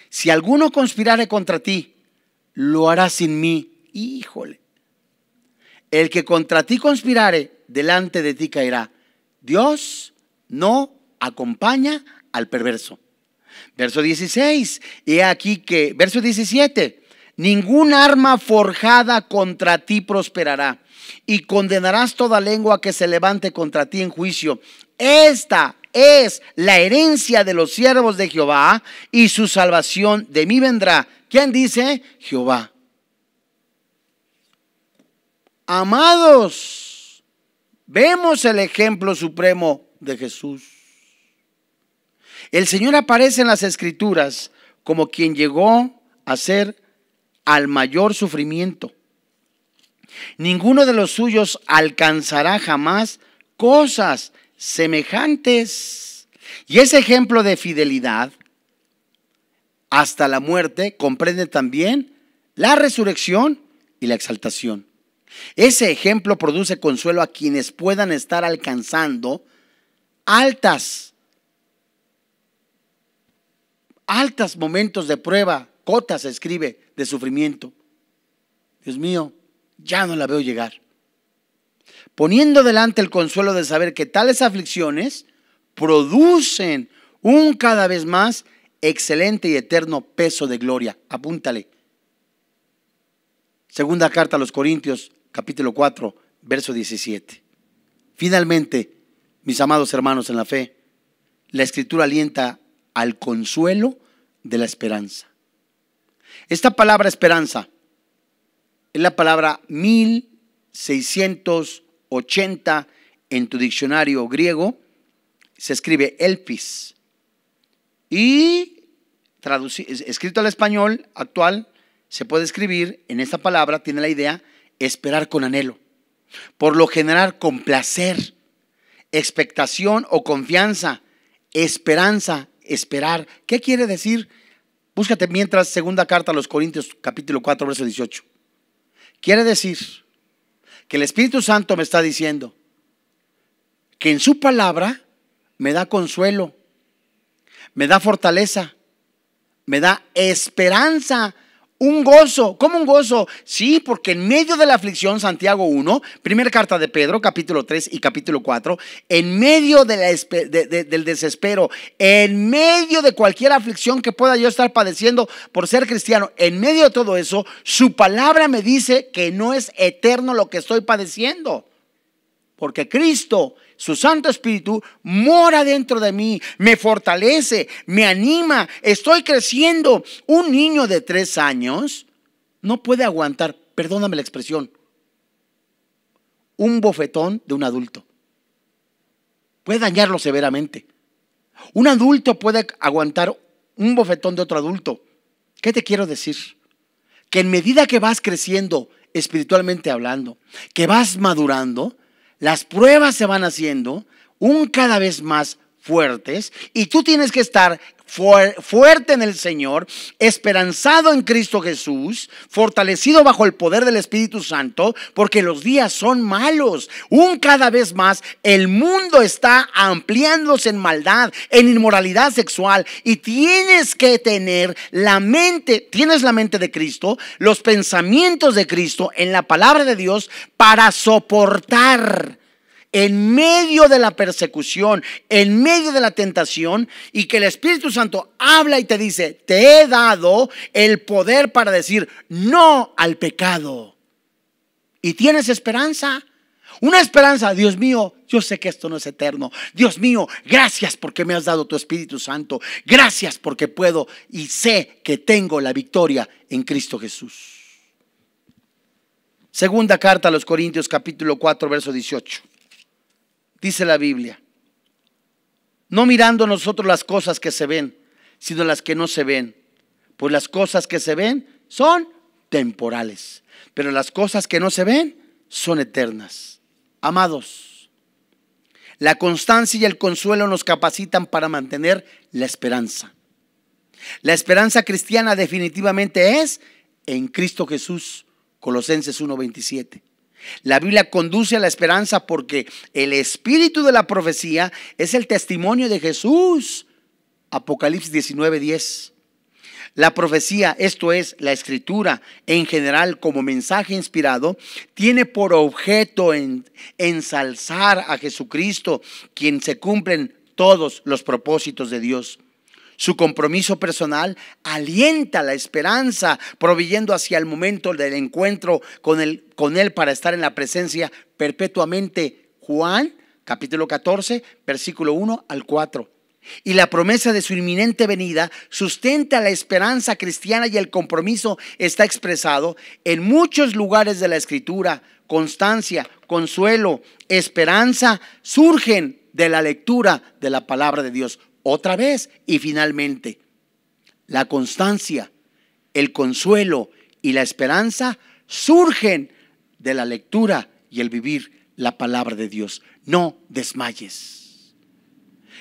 Si alguno conspirare contra ti lo hará sin mí. Híjole. El que contra ti conspirare, delante de ti caerá. Dios no acompaña al perverso. Verso 16, he aquí que, verso 17, ningún arma forjada contra ti prosperará y condenarás toda lengua que se levante contra ti en juicio. Esta es la herencia de los siervos de Jehová y su salvación de mí vendrá. ¿Quién dice? Jehová. Amados, vemos el ejemplo supremo de Jesús. El Señor aparece en las escrituras como quien llegó a ser al mayor sufrimiento. Ninguno de los suyos alcanzará jamás cosas semejantes. Y ese ejemplo de fidelidad hasta la muerte comprende también la resurrección y la exaltación. Ese ejemplo produce consuelo a quienes puedan estar alcanzando altas, altas momentos de prueba, cotas, escribe, de sufrimiento. Dios mío, ya no la veo llegar poniendo delante el consuelo de saber que tales aflicciones producen un cada vez más excelente y eterno peso de gloria. Apúntale. Segunda carta a los Corintios, capítulo 4, verso 17. Finalmente, mis amados hermanos en la fe, la escritura alienta al consuelo de la esperanza. Esta palabra esperanza es la palabra 1600 80 en tu diccionario griego, se escribe elpis. Y escrito al español actual, se puede escribir en esta palabra, tiene la idea, esperar con anhelo. Por lo general, con placer, expectación o confianza, esperanza, esperar. ¿Qué quiere decir? Búscate mientras segunda carta a los Corintios capítulo 4, verso 18. Quiere decir que el Espíritu Santo me está diciendo que en su palabra me da consuelo, me da fortaleza, me da esperanza un gozo, ¿cómo un gozo? Sí, porque en medio de la aflicción, Santiago 1, primera carta de Pedro, capítulo 3 y capítulo 4, en medio del desespero, en medio de cualquier aflicción que pueda yo estar padeciendo por ser cristiano, en medio de todo eso, su palabra me dice que no es eterno lo que estoy padeciendo, porque Cristo su Santo Espíritu mora dentro de mí, me fortalece, me anima, estoy creciendo. Un niño de tres años no puede aguantar, perdóname la expresión, un bofetón de un adulto. Puede dañarlo severamente. Un adulto puede aguantar un bofetón de otro adulto. ¿Qué te quiero decir? Que en medida que vas creciendo espiritualmente hablando, que vas madurando, las pruebas se van haciendo un cada vez más fuertes y tú tienes que estar fuerte en el Señor, esperanzado en Cristo Jesús, fortalecido bajo el poder del Espíritu Santo, porque los días son malos. Un cada vez más, el mundo está ampliándose en maldad, en inmoralidad sexual, y tienes que tener la mente, tienes la mente de Cristo, los pensamientos de Cristo en la palabra de Dios para soportar en medio de la persecución, en medio de la tentación, y que el Espíritu Santo habla y te dice, te he dado el poder para decir no al pecado. Y tienes esperanza. Una esperanza, Dios mío, yo sé que esto no es eterno. Dios mío, gracias porque me has dado tu Espíritu Santo. Gracias porque puedo y sé que tengo la victoria en Cristo Jesús. Segunda carta a los Corintios capítulo 4, verso 18 dice la Biblia. No mirando nosotros las cosas que se ven, sino las que no se ven. Pues las cosas que se ven son temporales, pero las cosas que no se ven son eternas. Amados, la constancia y el consuelo nos capacitan para mantener la esperanza. La esperanza cristiana definitivamente es en Cristo Jesús, Colosenses 1:27. La Biblia conduce a la esperanza porque el espíritu de la profecía es el testimonio de Jesús. Apocalipsis 19:10. La profecía, esto es, la escritura en general como mensaje inspirado, tiene por objeto ensalzar a Jesucristo, quien se cumplen todos los propósitos de Dios. Su compromiso personal alienta la esperanza, proveyendo hacia el momento del encuentro con él, con él para estar en la presencia perpetuamente. Juan capítulo 14, versículo 1 al 4. Y la promesa de su inminente venida sustenta la esperanza cristiana y el compromiso está expresado en muchos lugares de la escritura. Constancia, consuelo, esperanza surgen de la lectura de la palabra de Dios otra vez y finalmente. La constancia, el consuelo y la esperanza surgen de la lectura y el vivir la palabra de Dios. No desmayes.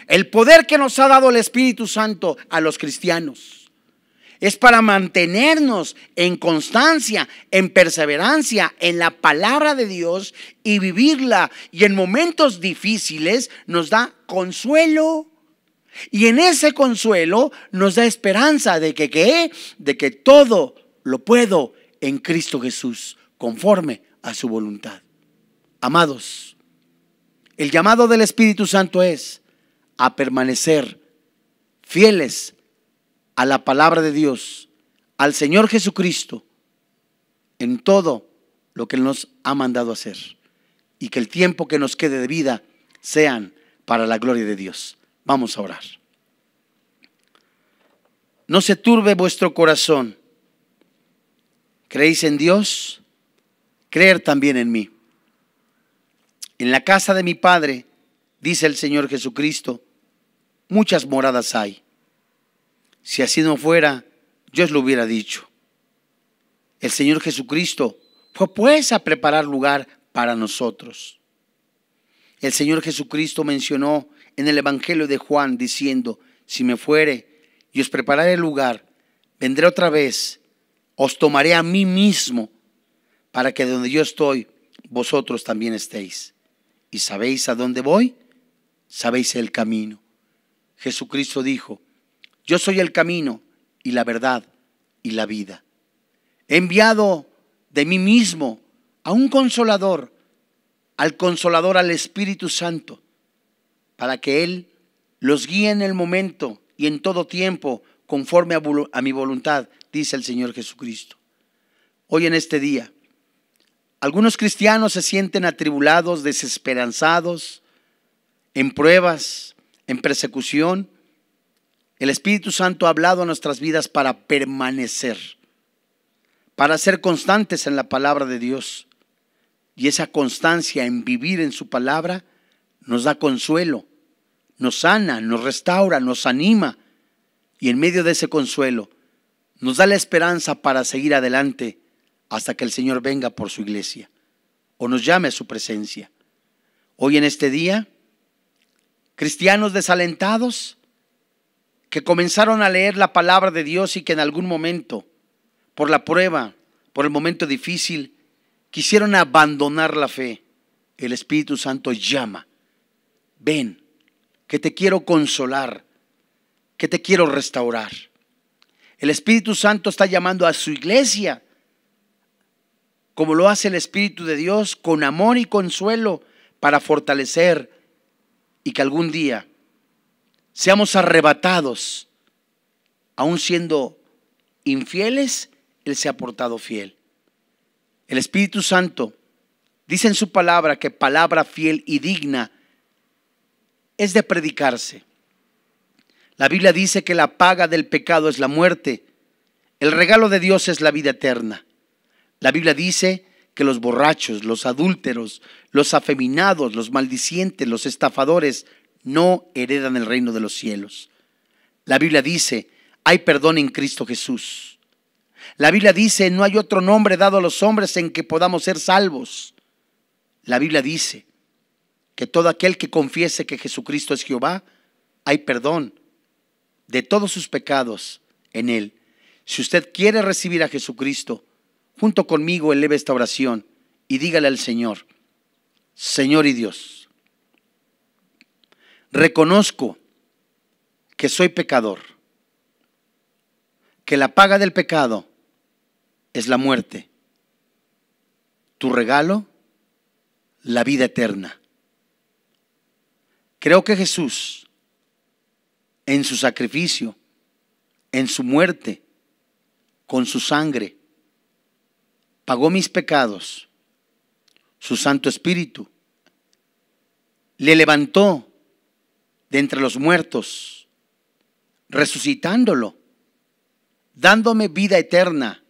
El poder que nos ha dado el Espíritu Santo a los cristianos es para mantenernos en constancia, en perseverancia, en la palabra de Dios y vivirla. Y en momentos difíciles nos da consuelo y en ese consuelo nos da esperanza de que de que todo lo puedo en Cristo Jesús, conforme a su voluntad. Amados, el llamado del Espíritu Santo es a permanecer fieles a la palabra de Dios, al Señor Jesucristo, en todo lo que nos ha mandado hacer. Y que el tiempo que nos quede de vida sean para la gloria de Dios. Vamos a orar. No se turbe vuestro corazón. ¿Creéis en Dios? Creer también en mí. En la casa de mi Padre, dice el Señor Jesucristo, muchas moradas hay. Si así no fuera, yo os lo hubiera dicho. El Señor Jesucristo fue pues a preparar lugar para nosotros. El Señor Jesucristo mencionó en el Evangelio de Juan diciendo, si me fuere y os prepararé el lugar, vendré otra vez, os tomaré a mí mismo, para que donde yo estoy, vosotros también estéis. ¿Y sabéis a dónde voy? Sabéis el camino. Jesucristo dijo, yo soy el camino y la verdad y la vida. He enviado de mí mismo a un consolador, al consolador, al Espíritu Santo para que Él los guíe en el momento y en todo tiempo, conforme a, mi voluntad, dice el Señor Jesucristo. Hoy en este día, algunos cristianos se sienten atribulados, desesperanzados, en pruebas, en persecución. El Espíritu Santo ha hablado a nuestras vidas para permanecer, para ser constantes en la palabra de Dios. Y esa constancia en vivir en su palabra nos da consuelo, nos sana, nos restaura, nos anima y en medio de ese consuelo nos da la esperanza para seguir adelante hasta que el Señor venga por su iglesia o nos llame a su presencia. Hoy en este día, cristianos desalentados que comenzaron a leer la palabra de Dios y que en algún momento, por la prueba, por el momento difícil, quisieron abandonar la fe. El Espíritu Santo llama, ven, que te quiero consolar, que te quiero restaurar. El Espíritu Santo está llamando a su iglesia, como lo hace el Espíritu de Dios, con amor y consuelo para fortalecer y que algún día seamos arrebatados, aun siendo infieles, Él se ha portado fiel. El Espíritu Santo dice en su palabra que palabra fiel y digna es de predicarse. La Biblia dice que la paga del pecado es la muerte, el regalo de Dios es la vida eterna. La Biblia dice que los borrachos, los adúlteros, los afeminados, los maldicientes, los estafadores no heredan el reino de los cielos. La Biblia dice, hay perdón en Cristo Jesús. La Biblia dice, no hay otro nombre dado a los hombres en que podamos ser salvos. La Biblia dice, que todo aquel que confiese que Jesucristo es Jehová, hay perdón de todos sus pecados en él. Si usted quiere recibir a Jesucristo, junto conmigo eleve esta oración y dígale al Señor, Señor y Dios, reconozco que soy pecador, que la paga del pecado es la muerte, tu regalo, la vida eterna. Creo que Jesús, en su sacrificio, en su muerte, con su sangre, pagó mis pecados, su Santo Espíritu, le levantó de entre los muertos, resucitándolo, dándome vida eterna.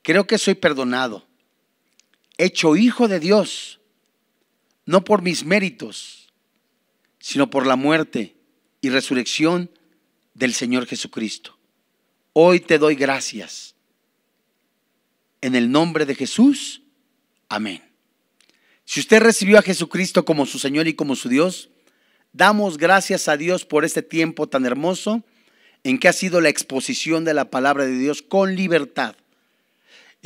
Creo que soy perdonado, hecho hijo de Dios, no por mis méritos, sino por la muerte y resurrección del Señor Jesucristo. Hoy te doy gracias. En el nombre de Jesús, amén. Si usted recibió a Jesucristo como su Señor y como su Dios, damos gracias a Dios por este tiempo tan hermoso en que ha sido la exposición de la palabra de Dios con libertad.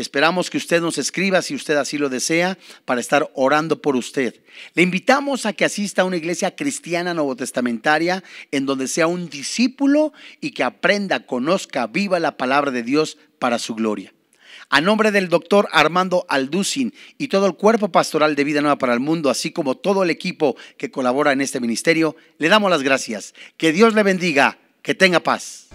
Esperamos que usted nos escriba si usted así lo desea para estar orando por usted. Le invitamos a que asista a una iglesia cristiana testamentaria en donde sea un discípulo y que aprenda, conozca, viva la palabra de Dios para su gloria. A nombre del doctor Armando Alducin y todo el cuerpo pastoral de Vida Nueva para el Mundo, así como todo el equipo que colabora en este ministerio, le damos las gracias. Que Dios le bendiga, que tenga paz.